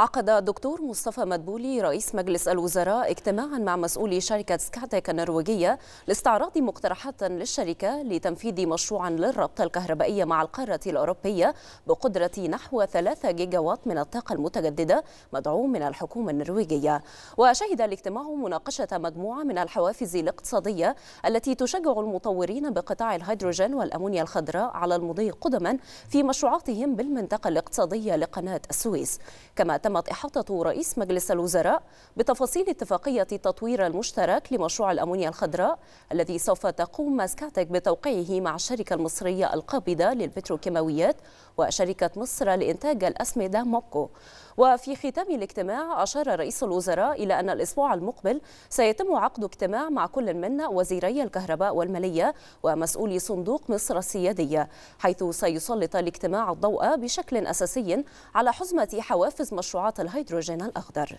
عقد الدكتور مصطفى مدبولي رئيس مجلس الوزراء اجتماعا مع مسؤولي شركة سكاتيك النرويجية لاستعراض مقترحات للشركة لتنفيذ مشروعا للربطة الكهربائية مع القارة الأوروبية بقدرة نحو 3 جيجاوات من الطاقة المتجددة مدعوم من الحكومة النرويجية وشهد الاجتماع مناقشة مجموعة من الحوافز الاقتصادية التي تشجع المطورين بقطاع الهيدروجين والأمونيا الخضراء على المضي قدما في مشروعاتهم بالمنطقة الاقتصادية لقناة السويس كما تم تمت إحاطة رئيس مجلس الوزراء بتفاصيل اتفاقية التطوير المشترك لمشروع الأمونيا الخضراء الذي سوف تقوم ماسكاتك بتوقيعه مع الشركة المصرية القابضة للبتروكيماويات وشركة مصر لإنتاج الأسمدة موكو وفي ختام الاجتماع أشار رئيس الوزراء إلى أن الأسبوع المقبل سيتم عقد اجتماع مع كل من وزيري الكهرباء والمالية ومسؤولي صندوق مصر السيادية حيث سيسلط الاجتماع الضوء بشكل أساسي على حزمة حوافز مشروع تعاطى الهيدروجين الأخضر